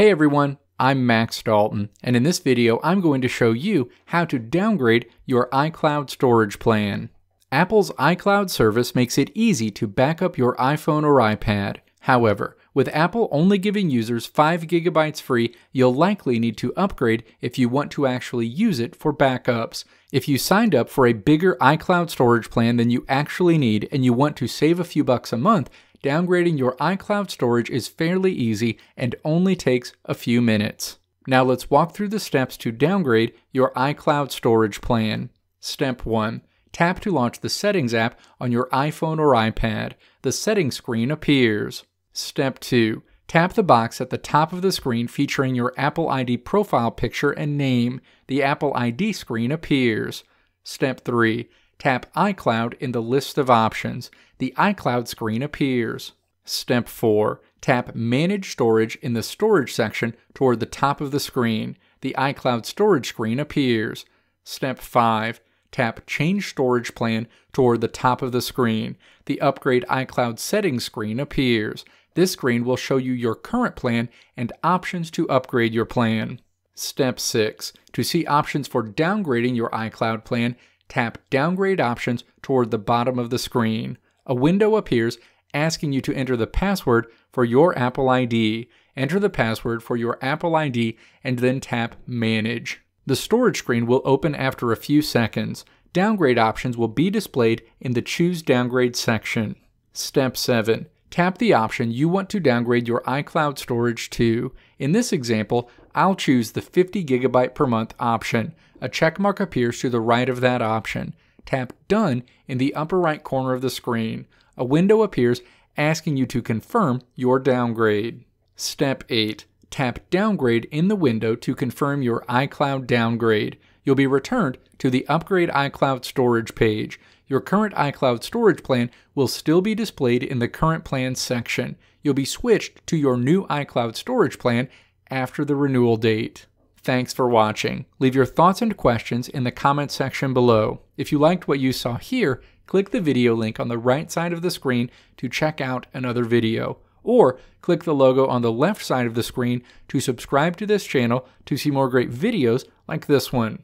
Hey everyone, I'm Max Dalton, and in this video I'm going to show you how to downgrade your iCloud storage plan. Apple's iCloud service makes it easy to back up your iPhone or iPad. However, with Apple only giving users 5GB free, you'll likely need to upgrade if you want to actually use it for backups. If you signed up for a bigger iCloud storage plan than you actually need and you want to save a few bucks a month, downgrading your iCloud storage is fairly easy and only takes a few minutes. Now let's walk through the steps to downgrade your iCloud storage plan. Step 1. Tap to launch the Settings app on your iPhone or iPad. The Settings screen appears. Step 2. Tap the box at the top of the screen featuring your Apple ID profile picture and name. The Apple ID screen appears. Step 3. Tap iCloud in the list of options. The iCloud screen appears. Step 4. Tap Manage Storage in the Storage section toward the top of the screen. The iCloud Storage screen appears. Step 5. Tap Change Storage Plan toward the top of the screen. The Upgrade iCloud Settings screen appears. This screen will show you your current plan and options to upgrade your plan. Step 6. To see options for downgrading your iCloud plan, tap Downgrade Options toward the bottom of the screen. A window appears asking you to enter the password for your Apple ID. Enter the password for your Apple ID and then tap Manage. The storage screen will open after a few seconds. Downgrade options will be displayed in the Choose Downgrade section. Step 7. Tap the option you want to downgrade your iCloud storage to. In this example, I'll choose the 50 gigabyte per month option. A checkmark appears to the right of that option. Tap Done in the upper right corner of the screen. A window appears asking you to confirm your downgrade. Step 8. Tap Downgrade in the window to confirm your iCloud downgrade. You'll be returned to the Upgrade iCloud Storage page your current iCloud storage plan will still be displayed in the current plan section. You'll be switched to your new iCloud storage plan after the renewal date. Thanks for watching. Leave your thoughts and questions in the comment section below. If you liked what you saw here, click the video link on the right side of the screen to check out another video, or click the logo on the left side of the screen to subscribe to this channel to see more great videos like this one.